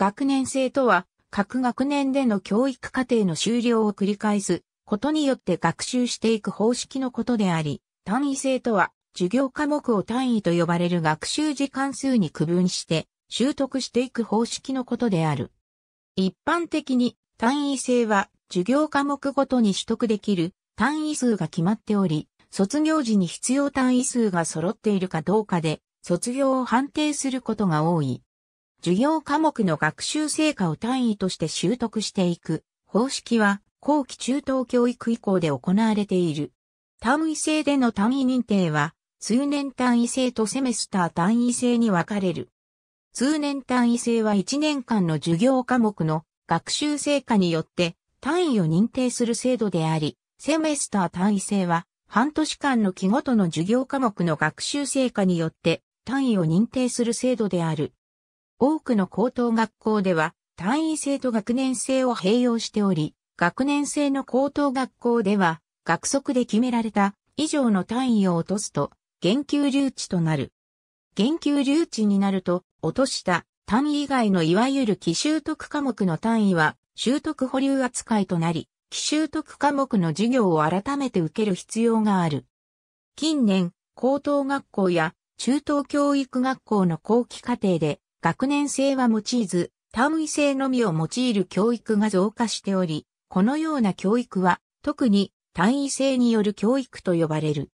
学年制とは、各学年での教育課程の終了を繰り返すことによって学習していく方式のことであり、単位制とは、授業科目を単位と呼ばれる学習時間数に区分して習得していく方式のことである。一般的に単位制は授業科目ごとに取得できる単位数が決まっており、卒業時に必要単位数が揃っているかどうかで卒業を判定することが多い。授業科目の学習成果を単位として習得していく方式は後期中等教育以降で行われている。単位制での単位認定は通年単位制とセメスター単位制に分かれる。通年単位制は1年間の授業科目の学習成果によって単位を認定する制度であり、セメスター単位制は半年間の期ごとの授業科目の学習成果によって単位を認定する制度である。多くの高等学校では単位制と学年制を併用しており、学年制の高等学校では学則で決められた以上の単位を落とすと、減給留置となる。減給留置になると、落とした単位以外のいわゆる既習得科目の単位は、習得保留扱いとなり、既習得科目の授業を改めて受ける必要がある。近年、高等学校や中等教育学校の後期課程で、学年制は用いず、単位制のみを用いる教育が増加しており、このような教育は、特に単位制による教育と呼ばれる。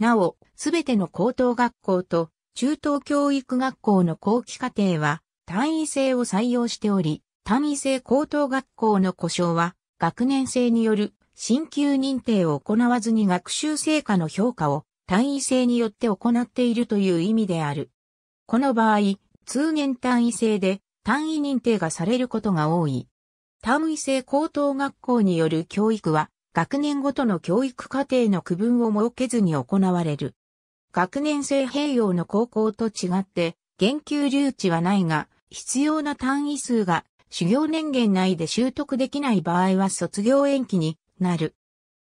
なお、すべての高等学校と中等教育学校の後期課程は単位制を採用しており、単位制高等学校の故障は学年制による進級認定を行わずに学習成果の評価を単位制によって行っているという意味である。この場合、通年単位制で単位認定がされることが多い。単位制高等学校による教育は、学年ごとの教育課程の区分を設けずに行われる。学年制併用の高校と違って、言及留置はないが、必要な単位数が修行年限内で習得できない場合は卒業延期になる。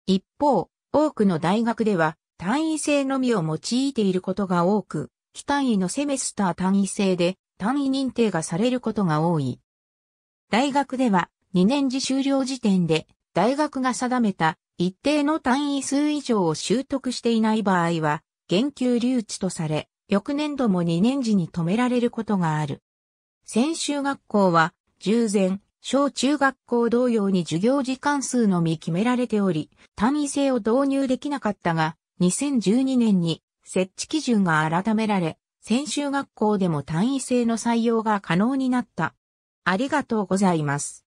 一方、多くの大学では単位制のみを用いていることが多く、期単位のセメスター単位制で単位認定がされることが多い。大学では2年次終了時点で大学が定めた一定の単位数以上を習得していない場合は、減給留置とされ、翌年度も2年次に止められることがある。専修学校は、従前、小中学校同様に授業時間数のみ決められており、単位制を導入できなかったが、2012年に設置基準が改められ、専修学校でも単位制の採用が可能になった。ありがとうございます。